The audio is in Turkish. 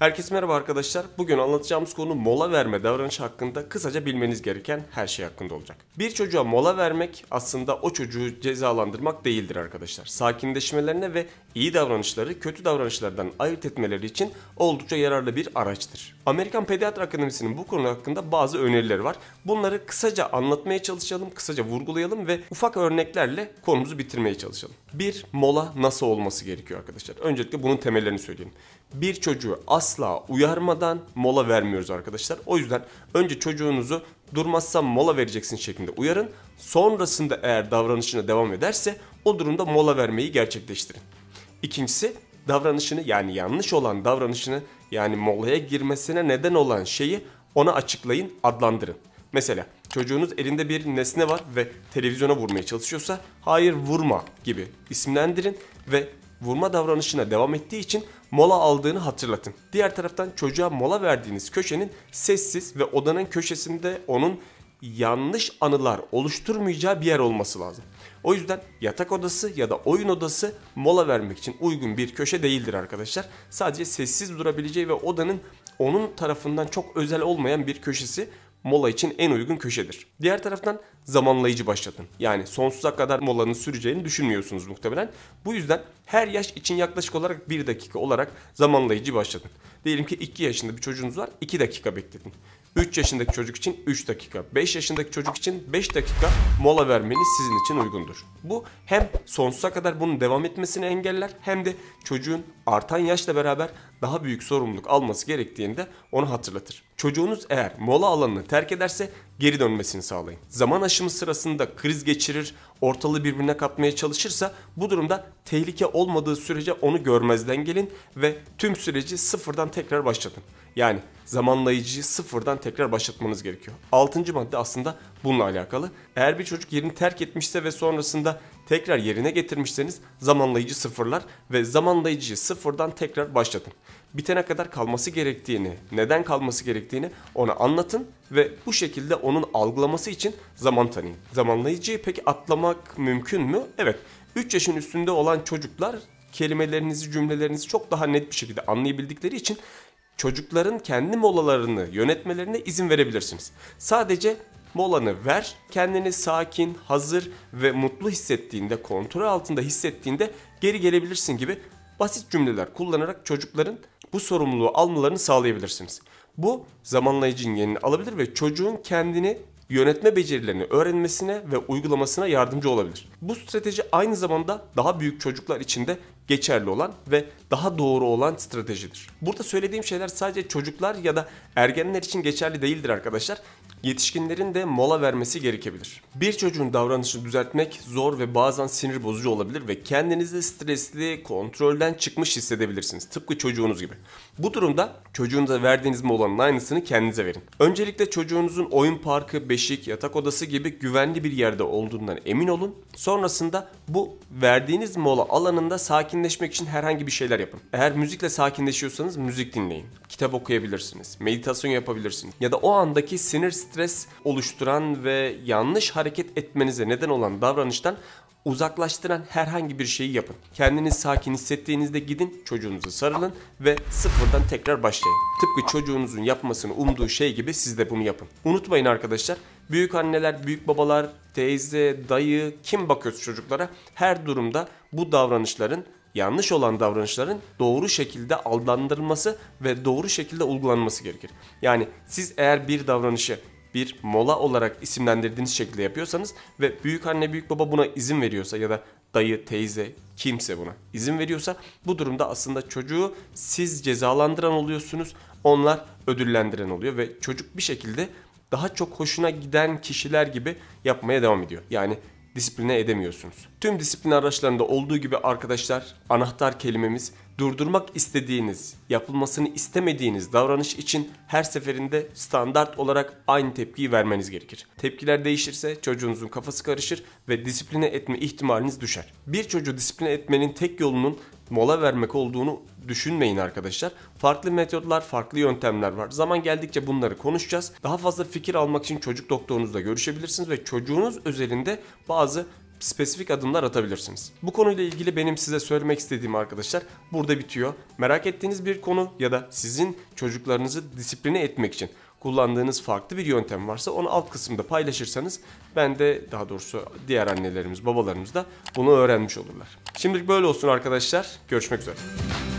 Herkese merhaba arkadaşlar. Bugün anlatacağımız konu mola verme davranışı hakkında kısaca bilmeniz gereken her şey hakkında olacak. Bir çocuğa mola vermek aslında o çocuğu cezalandırmak değildir arkadaşlar. Sakinleşmelerine ve iyi davranışları kötü davranışlardan ayırt etmeleri için oldukça yararlı bir araçtır. Amerikan Pediatri Akademisi'nin bu konu hakkında bazı önerileri var. Bunları kısaca anlatmaya çalışalım, kısaca vurgulayalım ve ufak örneklerle konumuzu bitirmeye çalışalım. Bir mola nasıl olması gerekiyor arkadaşlar? Öncelikle bunun temellerini söyleyeyim. Bir çocuğu az asla uyarmadan mola vermiyoruz arkadaşlar. O yüzden önce çocuğunuzu durmazsa mola vereceksin şeklinde uyarın. Sonrasında eğer davranışına devam ederse o durumda mola vermeyi gerçekleştirin. İkincisi davranışını yani yanlış olan davranışını yani molaya girmesine neden olan şeyi ona açıklayın, adlandırın. Mesela çocuğunuz elinde bir nesne var ve televizyona vurmaya çalışıyorsa hayır vurma gibi isimlendirin ve vurma davranışına devam ettiği için mola aldığını hatırlatın. Diğer taraftan çocuğa mola verdiğiniz köşenin sessiz ve odanın köşesinde onun yanlış anılar oluşturmayacağı bir yer olması lazım. O yüzden yatak odası ya da oyun odası mola vermek için uygun bir köşe değildir arkadaşlar. Sadece sessiz durabileceği ve odanın onun tarafından çok özel olmayan bir köşesi mola için en uygun köşedir. Diğer taraftan zamanlayıcı başlatın. Yani sonsuza kadar molanın süreceğini düşünmüyorsunuz muhtemelen. Bu yüzden her yaş için yaklaşık olarak 1 dakika olarak zamanlayıcı başlatın. Diyelim ki 2 yaşında bir çocuğunuz var 2 dakika bekletin. 3 yaşındaki çocuk için 3 dakika, 5 yaşındaki çocuk için 5 dakika mola vermeniz sizin için uygundur. Bu hem sonsuza kadar bunun devam etmesini engeller hem de çocuğun artan yaşla beraber daha büyük sorumluluk alması gerektiğinde onu hatırlatır. Çocuğunuz eğer mola alanını terk ederse geri dönmesini sağlayın. Zaman aşımı sırasında kriz geçirir, ortalığı birbirine katmaya çalışırsa bu durumda tehlike olmadığı sürece onu görmezden gelin ve tüm süreci sıfırdan tekrar başlatın. Yani zamanlayıcıyı sıfırdan tekrar başlatmanız gerekiyor. Altıncı madde aslında bununla alakalı. Eğer bir çocuk yerini terk etmişse ve sonrasında tekrar yerine getirmişseniz zamanlayıcı sıfırlar ve zamanlayıcıyı sıfırdan tekrar başlatın. Bitene kadar kalması gerektiğini, neden kalması gerektiğini ona anlatın ve bu şekilde onun algılaması için zaman tanıyın. Zamanlayıcıyı peki atlama anlamak mümkün mü? Evet. 3 yaşın üstünde olan çocuklar kelimelerinizi, cümlelerinizi çok daha net bir şekilde anlayabildikleri için çocukların kendi molalarını yönetmelerine izin verebilirsiniz. Sadece molanı ver, kendini sakin, hazır ve mutlu hissettiğinde, kontrol altında hissettiğinde geri gelebilirsin gibi basit cümleler kullanarak çocukların bu sorumluluğu almalarını sağlayabilirsiniz. Bu zamanlayıcı yenini alabilir ve çocuğun kendini yönetme becerilerini öğrenmesine ve uygulamasına yardımcı olabilir. Bu strateji aynı zamanda daha büyük çocuklar için de geçerli olan ve daha doğru olan stratejidir. Burada söylediğim şeyler sadece çocuklar ya da ergenler için geçerli değildir arkadaşlar yetişkinlerin de mola vermesi gerekebilir. Bir çocuğun davranışını düzeltmek zor ve bazen sinir bozucu olabilir ve kendinizi stresli, kontrolden çıkmış hissedebilirsiniz. Tıpkı çocuğunuz gibi. Bu durumda çocuğunuza verdiğiniz molanın aynısını kendinize verin. Öncelikle çocuğunuzun oyun parkı, beşik, yatak odası gibi güvenli bir yerde olduğundan emin olun. Sonrasında bu verdiğiniz mola alanında sakinleşmek için herhangi bir şeyler yapın. Eğer müzikle sakinleşiyorsanız müzik dinleyin. Kitap okuyabilirsiniz. Meditasyon yapabilirsiniz. Ya da o andaki sinir stres oluşturan ve yanlış hareket etmenize neden olan davranıştan uzaklaştıran herhangi bir şeyi yapın. Kendiniz sakin hissettiğinizde gidin, çocuğunuzu sarılın ve sıfırdan tekrar başlayın. Tıpkı çocuğunuzun yapmasını umduğu şey gibi siz de bunu yapın. Unutmayın arkadaşlar, büyük anneler, büyük babalar, teyze, dayı kim bakıyorsa çocuklara her durumda bu davranışların yanlış olan davranışların doğru şekilde aldanılması ve doğru şekilde uygulanması gerekir. Yani siz eğer bir davranışı bir mola olarak isimlendirdiğiniz şekilde yapıyorsanız ve büyük anne büyük baba buna izin veriyorsa ya da dayı, teyze, kimse buna izin veriyorsa bu durumda aslında çocuğu siz cezalandıran oluyorsunuz. Onlar ödüllendiren oluyor ve çocuk bir şekilde daha çok hoşuna giden kişiler gibi yapmaya devam ediyor. Yani disipline edemiyorsunuz. Tüm disiplin araçlarında olduğu gibi arkadaşlar anahtar kelimemiz durdurmak istediğiniz, yapılmasını istemediğiniz davranış için her seferinde standart olarak aynı tepkiyi vermeniz gerekir. Tepkiler değişirse çocuğunuzun kafası karışır ve disipline etme ihtimaliniz düşer. Bir çocuğu disipline etmenin tek yolunun mola vermek olduğunu düşünmeyin arkadaşlar. Farklı metotlar, farklı yöntemler var. Zaman geldikçe bunları konuşacağız. Daha fazla fikir almak için çocuk doktorunuzla görüşebilirsiniz ve çocuğunuz özelinde bazı spesifik adımlar atabilirsiniz. Bu konuyla ilgili benim size söylemek istediğim arkadaşlar burada bitiyor. Merak ettiğiniz bir konu ya da sizin çocuklarınızı disipline etmek için kullandığınız farklı bir yöntem varsa onu alt kısımda paylaşırsanız ben de daha doğrusu diğer annelerimiz, babalarımız da bunu öğrenmiş olurlar. Şimdilik böyle olsun arkadaşlar. Görüşmek üzere.